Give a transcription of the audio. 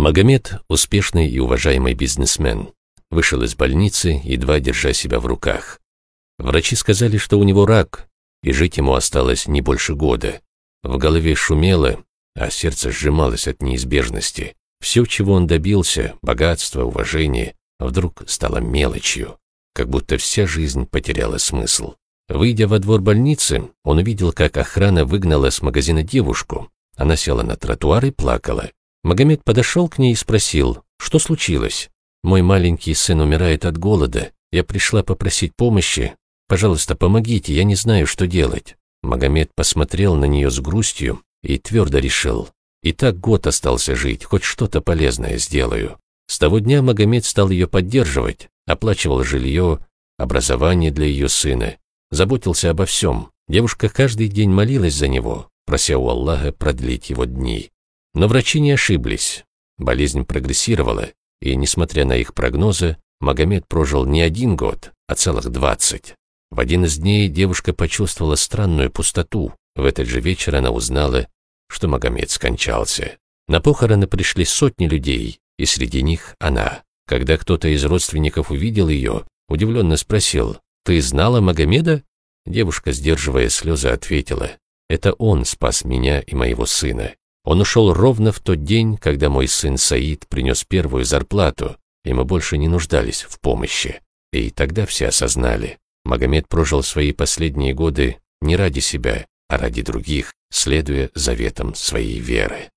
Магомед, успешный и уважаемый бизнесмен, вышел из больницы, едва держа себя в руках. Врачи сказали, что у него рак, и жить ему осталось не больше года. В голове шумело, а сердце сжималось от неизбежности. Все, чего он добился, богатство, уважение, вдруг стало мелочью, как будто вся жизнь потеряла смысл. Выйдя во двор больницы, он увидел, как охрана выгнала с магазина девушку. Она села на тротуар и плакала. Магомед подошел к ней и спросил, что случилось? Мой маленький сын умирает от голода. Я пришла попросить помощи. Пожалуйста, помогите, я не знаю, что делать. Магомед посмотрел на нее с грустью и твердо решил. И так год остался жить, хоть что-то полезное сделаю. С того дня Магомед стал ее поддерживать, оплачивал жилье, образование для ее сына, заботился обо всем. Девушка каждый день молилась за него, прося у Аллаха продлить его дни. Но врачи не ошиблись. Болезнь прогрессировала, и, несмотря на их прогнозы, Магомед прожил не один год, а целых двадцать. В один из дней девушка почувствовала странную пустоту. В этот же вечер она узнала, что Магомед скончался. На похороны пришли сотни людей, и среди них она. Когда кто-то из родственников увидел ее, удивленно спросил, «Ты знала Магомеда?» Девушка, сдерживая слезы, ответила, «Это он спас меня и моего сына. Он ушел ровно в тот день, когда мой сын Саид принес первую зарплату, и мы больше не нуждались в помощи. И тогда все осознали. Магомед прожил свои последние годы не ради себя, а ради других, следуя заветам своей веры.